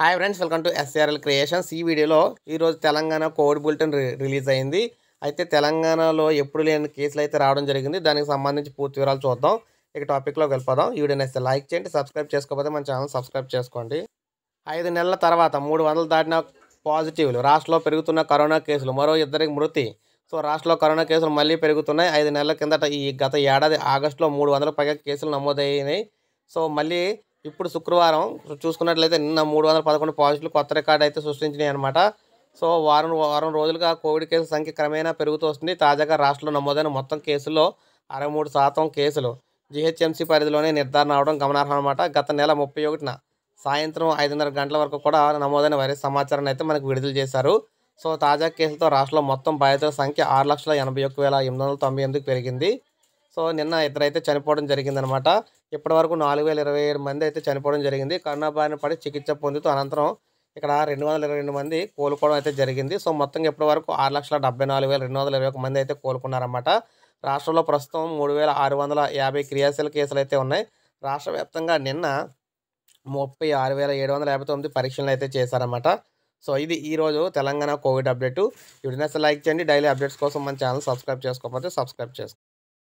hi friends welcome to SRL creations ఈ వీడియోలో ఈరోజు తెలంగాణ కోవిడ్ బులెటిన్ రిలీజ్ అయింది అయితే తెలంగాణలో ఎప్పుడు లేని కేసులు అయితే రావడం జరిగింది దానికి సంబంధించి పూర్తి వివరాలు చూద్దాం ఇక టాపిక్లోకి వెళ్ళిపోదాం ఈ వీడియో నచ్చితే లైక్ చేయండి సబ్స్క్రైబ్ చేసుకోకపోతే మన ఛానల్ సబ్స్క్రైబ్ చేసుకోండి ఐదు నెలల తర్వాత మూడు వందలు దాటిన పాజిటివ్లు రాష్ట్రంలో పెరుగుతున్న కరోనా కేసులు మరో ఇద్దరికి మృతి సో రాష్ట్రంలో కరోనా కేసులు మళ్ళీ పెరుగుతున్నాయి ఐదు నెలల కిందట ఈ గత ఏడాది ఆగస్టులో మూడు వందల పైగా కేసులు నమోదయ్యాయి సో మళ్ళీ ఇప్పుడు శుక్రవారం చూసుకున్నట్లయితే నిన్న మూడు వందల పదకొండు పాజిటివ్లు కొత్త రికార్డు అయితే సృష్టించినాయి అనమాట సో వారం వారం రోజులుగా కోవిడ్ కేసుల సంఖ్య క్రమేణా పెరుగుతూ వస్తుంది తాజాగా రాష్ట్రంలో నమోదైన మొత్తం కేసుల్లో అరవై మూడు శాతం కేసులు జిహెచ్ఎంసీ పరిధిలోనే నిర్ధారణ అవడం గమనార్హం అనమాట గత నెల ముప్పై ఒకటిన సాయంత్రం ఐదున్నర గంటల వరకు కూడా నమోదైన వైరస్ సమాచారాన్ని అయితే మనకు విడుదల చేశారు సో తాజా కేసులతో రాష్ట్రంలో మొత్తం బాధితుల సంఖ్య ఆరు లక్షల ఎనభై ఒక్క వేల ఎనిమిది వందల తొంభై ఎనిమిదికి పెరిగింది సో నిన్న ఇద్దరైతే చనిపోవడం జరిగిందనమాట ఇప్పటి వరకు నాలుగు వేల ఇరవై ఏడు మంది అయితే చనిపోవడం జరిగింది కరోనా బారిన పడి చికిత్స పొందుతూ అనంతరం ఇక్కడ రెండు వందల ఇరవై రెండు మంది కోలుకోవడం అయితే జరిగింది సో మొత్తం ఇప్పటి వరకు ఆరు లక్షల డెబ్బై నాలుగు వేల రెండు వందల ఇరవై ఒక మంది అయితే కోలుకున్నారన్నమాట రాష్ట్రంలో ప్రస్తుతం మూడు వేల ఆరు వందల యాభై క్రియాశీల కేసులు అయితే ఉన్నాయి రాష్ట్ర వ్యాప్తంగా నిన్న ముప్పై ఆరు వేల ఏడు వందల యాభై తొమ్మిది పరీక్షలు అయితే చేశారన్నమాట సో ఇది ఈరోజు తెలంగాణ కోవిడ్ అప్డేట్ ఇవి లైక్ చేయండి డైలీ అప్డేట్స్ కోసం మన ఛానల్ సబ్స్క్రైబ్ చేసుకోకపోతే సబ్స్క్రైబ్ చేసుకోండి